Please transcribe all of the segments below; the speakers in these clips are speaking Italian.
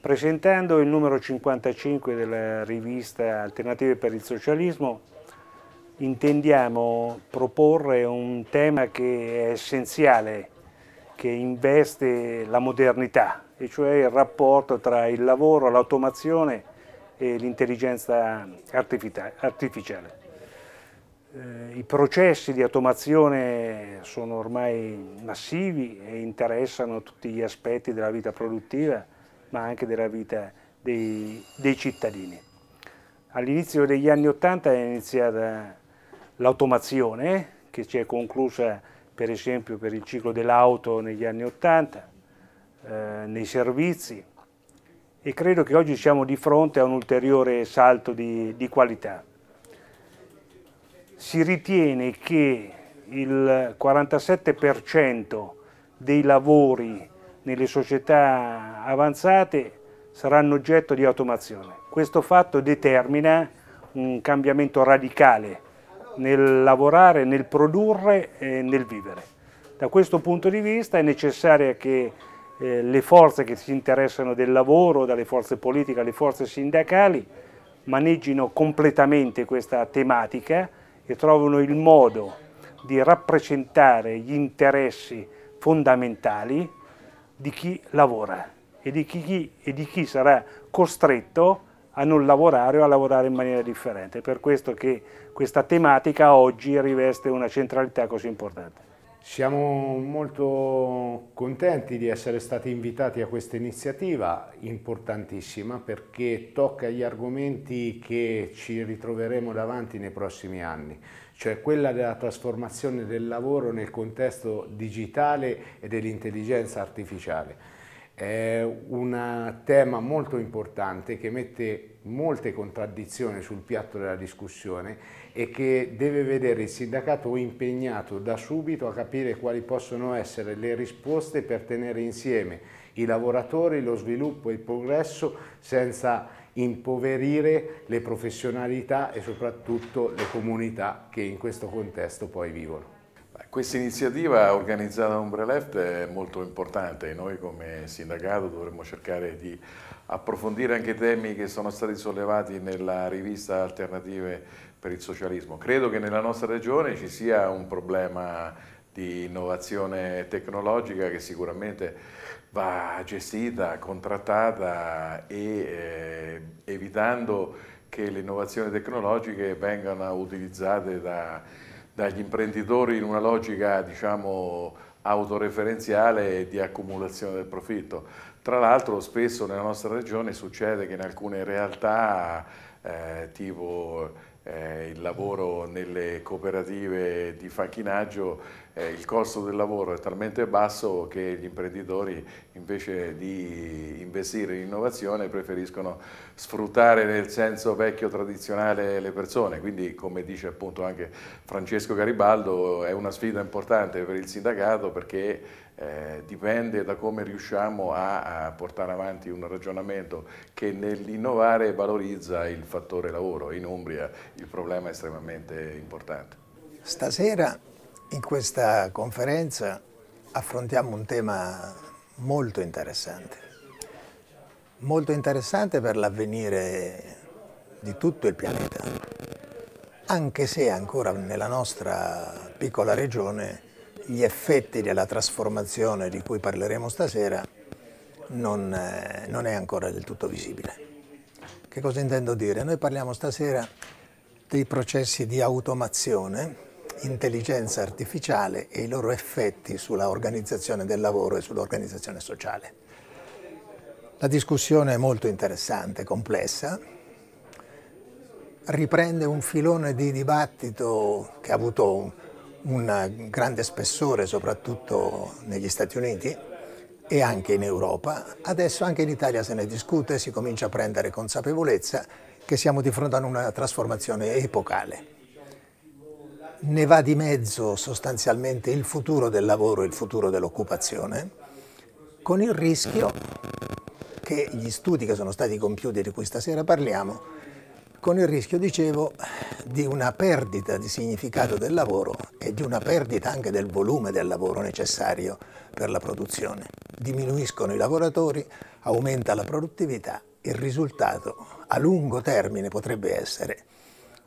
Presentando il numero 55 della rivista Alternative per il Socialismo, intendiamo proporre un tema che è essenziale, che investe la modernità, e cioè il rapporto tra il lavoro, l'automazione e l'intelligenza artificiale. Eh, I processi di automazione sono ormai massivi e interessano tutti gli aspetti della vita produttiva, ma anche della vita dei, dei cittadini. All'inizio degli anni Ottanta è iniziata l'automazione che si è conclusa per esempio per il ciclo dell'auto negli anni Ottanta, eh, nei servizi e credo che oggi siamo di fronte a un ulteriore salto di, di qualità. Si ritiene che il 47% dei lavori nelle società avanzate saranno oggetto di automazione. Questo fatto determina un cambiamento radicale nel lavorare, nel produrre e nel vivere. Da questo punto di vista è necessario che eh, le forze che si interessano del lavoro, dalle forze politiche alle forze sindacali, maneggino completamente questa tematica e trovino il modo di rappresentare gli interessi fondamentali di chi lavora e di chi, e di chi sarà costretto a non lavorare o a lavorare in maniera differente. È per questo che questa tematica oggi riveste una centralità così importante. Siamo molto contenti di essere stati invitati a questa iniziativa importantissima perché tocca gli argomenti che ci ritroveremo davanti nei prossimi anni cioè quella della trasformazione del lavoro nel contesto digitale e dell'intelligenza artificiale. È un tema molto importante che mette molte contraddizioni sul piatto della discussione e che deve vedere il sindacato impegnato da subito a capire quali possono essere le risposte per tenere insieme i lavoratori, lo sviluppo e il progresso senza impoverire le professionalità e soprattutto le comunità che in questo contesto poi vivono. Questa iniziativa organizzata da Ombre Left è molto importante e noi come sindacato dovremmo cercare di approfondire anche i temi che sono stati sollevati nella rivista Alternative per il Socialismo. Credo che nella nostra regione ci sia un problema di innovazione tecnologica che sicuramente va gestita, contrattata e eh, evitando che le innovazioni tecnologiche vengano utilizzate da, dagli imprenditori in una logica diciamo, autoreferenziale e di accumulazione del profitto. Tra l'altro spesso nella nostra regione succede che in alcune realtà eh, tipo eh, il lavoro nelle cooperative di facchinaggio, eh, il costo del lavoro è talmente basso che gli imprenditori invece di investire in innovazione preferiscono sfruttare nel senso vecchio tradizionale le persone, quindi come dice appunto anche Francesco Garibaldo è una sfida importante per il sindacato perché eh, dipende da come riusciamo a, a, portare avanti un ragionamento che nell'innovare valorizza il fattore lavoro. In Umbria il problema è estremamente importante. Stasera in questa conferenza affrontiamo un tema molto interessante, molto interessante per l'avvenire di tutto il pianeta, anche se ancora nella nostra piccola regione gli effetti della trasformazione di cui parleremo stasera non, eh, non, è ancora del tutto visibile. Che cosa intendo dire? Noi parliamo stasera dei processi di automazione, intelligenza artificiale e i loro effetti sulla organizzazione del lavoro e sull'organizzazione sociale. La discussione è molto interessante, complessa, riprende un filone di dibattito che ha avuto un grande spessore soprattutto negli Stati Uniti e anche in Europa. Adesso anche in Italia se ne discute, si comincia a prendere consapevolezza che siamo di fronte a una trasformazione epocale. Ne va di mezzo sostanzialmente il futuro del lavoro e il futuro dell'occupazione, con il rischio che gli studi che sono stati compiuti di cui stasera parliamo con il rischio, dicevo, di una perdita di significato del lavoro e di una perdita anche del volume del lavoro necessario per la produzione. Diminuiscono i lavoratori, aumenta la produttività, il risultato a lungo termine potrebbe essere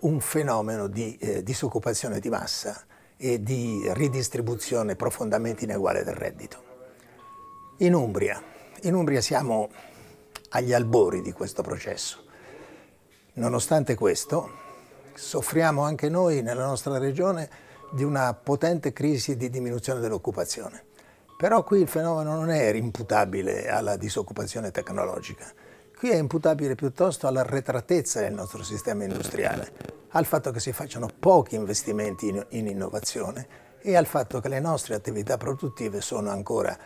un fenomeno di eh, disoccupazione di massa e di ridistribuzione profondamente ineguale del reddito. In Umbria, in Umbria siamo agli albori di questo processo Nonostante questo, soffriamo anche noi nella nostra regione di una potente crisi di diminuzione dell'occupazione. Però qui il fenomeno non è imputabile alla disoccupazione tecnologica, qui è imputabile piuttosto all'arretratezza del nostro sistema industriale, al fatto che si facciano pochi investimenti in, in innovazione e al fatto che le nostre attività produttive sono ancora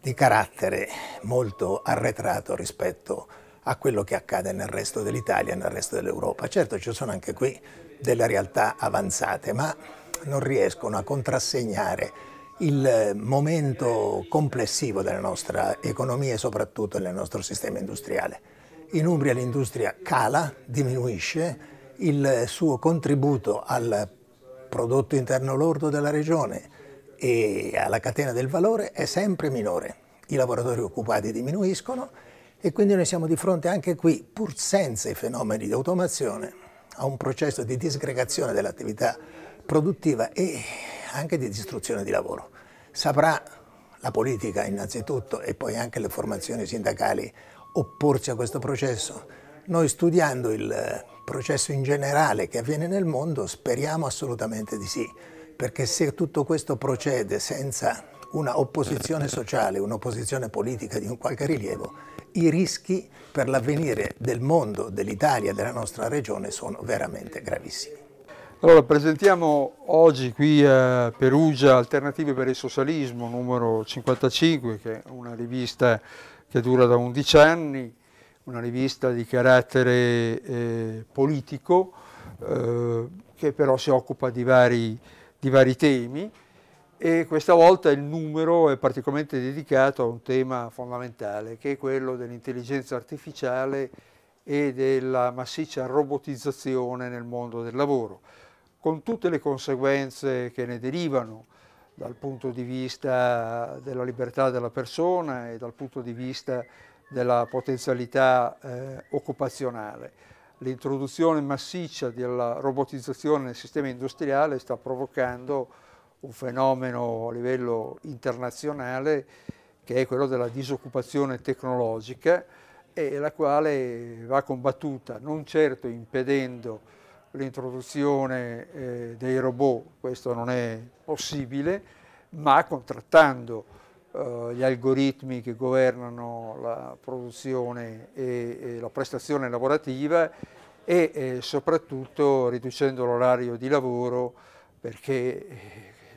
di carattere molto arretrato rispetto a a quello che accade nel resto dell'Italia nel resto dell'Europa. Certo ci sono anche qui delle realtà avanzate, ma non riescono a contrassegnare il eh, momento complessivo della nostra economia e soprattutto del nostro sistema industriale. In Umbria l'industria cala, diminuisce, il suo contributo al prodotto interno lordo della regione e alla catena del valore è sempre minore. I lavoratori occupati diminuiscono e quindi noi siamo di fronte anche qui, pur senza i fenomeni di automazione, a un processo di disgregazione dell'attività produttiva e anche di distruzione di lavoro. Saprà la politica innanzitutto e poi anche le formazioni sindacali opporsi a questo processo? Noi studiando il processo in generale che avviene nel mondo speriamo assolutamente di sì, perché se tutto questo procede senza una opposizione sociale, un'opposizione politica di un qualche rilievo, i rischi per l'avvenire del mondo, dell'Italia, della nostra regione sono veramente gravissimi. Allora, presentiamo oggi qui a Perugia Alternative per il Socialismo, numero 55, che è una rivista che dura da 11 anni, una rivista di carattere eh, politico, eh, che però si occupa di vari, di vari temi e questa volta il numero è particolarmente dedicato a un tema fondamentale che è quello dell'intelligenza artificiale e della massiccia robotizzazione nel mondo del lavoro, con tutte le conseguenze che ne derivano dal punto di vista della libertà della persona e dal punto di vista della potenzialità eh, occupazionale. L'introduzione massiccia della robotizzazione nel sistema industriale sta provocando un fenomeno a livello internazionale che è quello della disoccupazione tecnologica e la quale va combattuta non certo impedendo l'introduzione eh, dei robot, questo non è possibile, ma contrattando eh, gli algoritmi che governano la produzione e, e la prestazione lavorativa e eh, soprattutto riducendo l'orario di lavoro perché eh,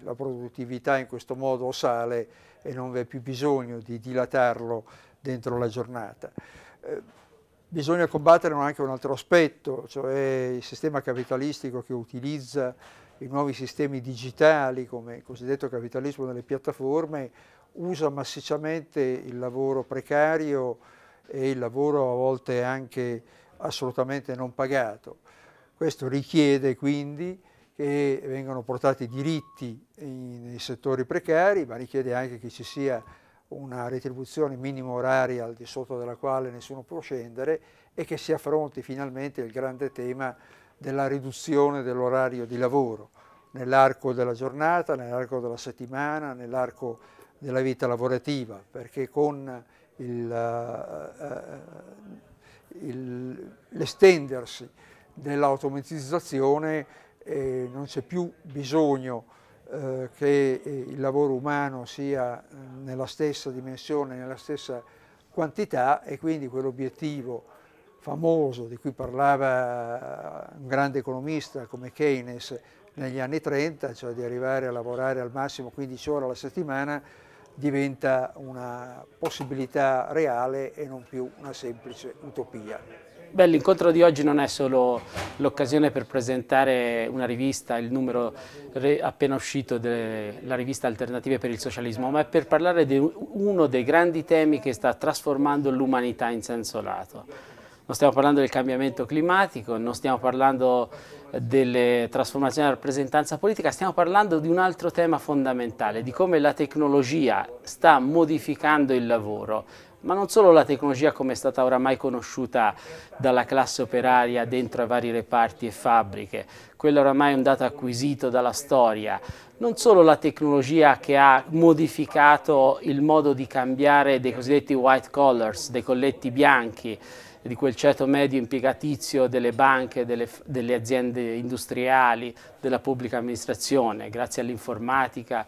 la produttività in questo modo sale e non vi è più bisogno di dilatarlo dentro la giornata. Eh, bisogna combattere anche un altro aspetto, cioè il sistema capitalistico che utilizza i nuovi sistemi digitali come il cosiddetto capitalismo delle piattaforme usa massicciamente il lavoro precario e il lavoro a volte anche assolutamente non pagato. Questo richiede quindi che vengano portati diritti nei settori precari, ma richiede anche che ci sia una retribuzione minima oraria al di sotto della quale nessuno può scendere e che si affronti finalmente il grande tema della riduzione dell'orario di lavoro nell'arco della giornata, nell'arco della settimana, nell'arco della vita lavorativa, perché con eh, eh, l'estendersi dell'automatizzazione eh, non c'è più bisogno eh, che eh, il lavoro umano sia eh, nella stessa dimensione, nella stessa quantità e quindi quell'obiettivo famoso di cui parlava un grande economista come Keynes negli anni 30, cioè di arrivare a lavorare al massimo 15 ore alla settimana, diventa una possibilità reale e non più una semplice utopia. Beh, l'incontro di oggi non è solo l'occasione per presentare una rivista, il numero appena uscito della rivista Alternative per il Socialismo, ma è per parlare di uno dei grandi temi che sta trasformando l'umanità in senso lato non stiamo parlando del cambiamento climatico, non stiamo parlando delle trasformazioni della rappresentanza politica, stiamo parlando di un altro tema fondamentale, di come la tecnologia sta modificando il lavoro, ma non solo la tecnologia come è stata oramai conosciuta dalla classe operaria dentro a vari reparti e fabbriche, quello oramai è un dato acquisito dalla storia, non solo la tecnologia che ha modificato il modo di cambiare dei cosiddetti white collars, dei colletti bianchi, di quel ceto medio impiegatizio delle banche, delle, delle aziende industriali, della pubblica amministrazione, grazie all'informatica,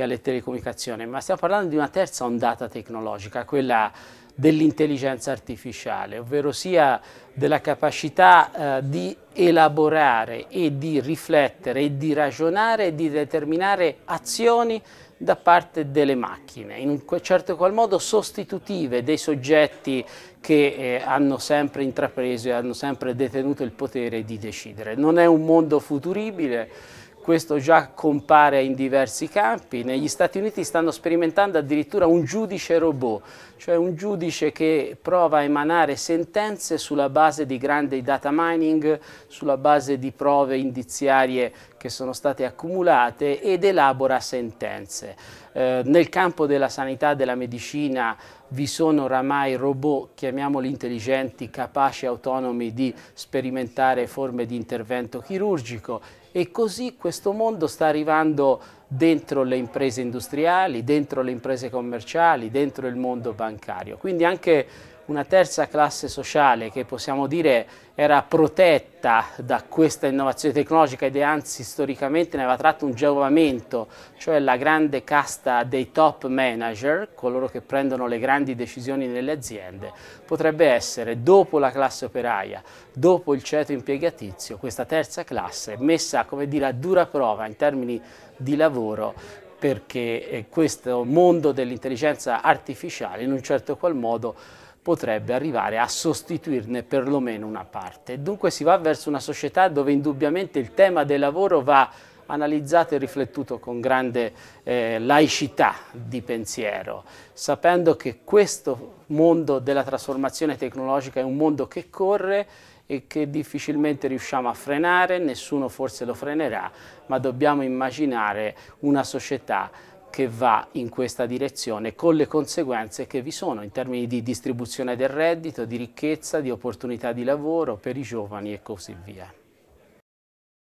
e alle telecomunicazioni, ma stiamo parlando di una terza ondata tecnologica, quella dell'intelligenza artificiale, ovvero sia della capacità eh, di elaborare e di riflettere e di ragionare e di determinare azioni da parte delle macchine, in un certo qual modo sostitutive dei soggetti che eh, hanno sempre intrapreso e hanno sempre detenuto il potere di decidere. Non è un mondo futuribile, questo già compare in diversi campi, negli Stati Uniti stanno sperimentando addirittura un giudice robot, cioè un giudice che prova a emanare sentenze sulla base di grandi data mining, sulla base di prove indiziarie che sono state accumulate ed elabora sentenze. Eh, nel campo della sanità e della medicina vi sono oramai robot, chiamiamoli intelligenti, capaci e autonomi di sperimentare forme di intervento chirurgico e così questo mondo sta arrivando dentro le imprese industriali, dentro le imprese commerciali, dentro il mondo bancario. Quindi anche una terza classe sociale che possiamo dire era protetta da questa innovazione tecnologica ed anzi storicamente ne aveva tratto un giovamento, cioè la grande casta dei top manager, coloro che prendono le grandi decisioni nelle aziende, potrebbe essere dopo la classe operaia, dopo il ceto impiegatizio, questa terza classe messa come dire a dura prova in termini di lavoro perché eh, questo mondo dell'intelligenza artificiale in un certo qual modo potrebbe arrivare a sostituirne perlomeno una parte. Dunque si va verso una società dove indubbiamente il tema del lavoro va analizzato e riflettuto con grande eh, laicità di pensiero, sapendo che questo mondo della trasformazione tecnologica è un mondo che corre e che difficilmente riusciamo a frenare, nessuno forse lo frenerà, ma dobbiamo immaginare una società che va in questa direzione con le conseguenze che vi sono in termini di distribuzione del reddito, di ricchezza, di opportunità di lavoro per i giovani e così via.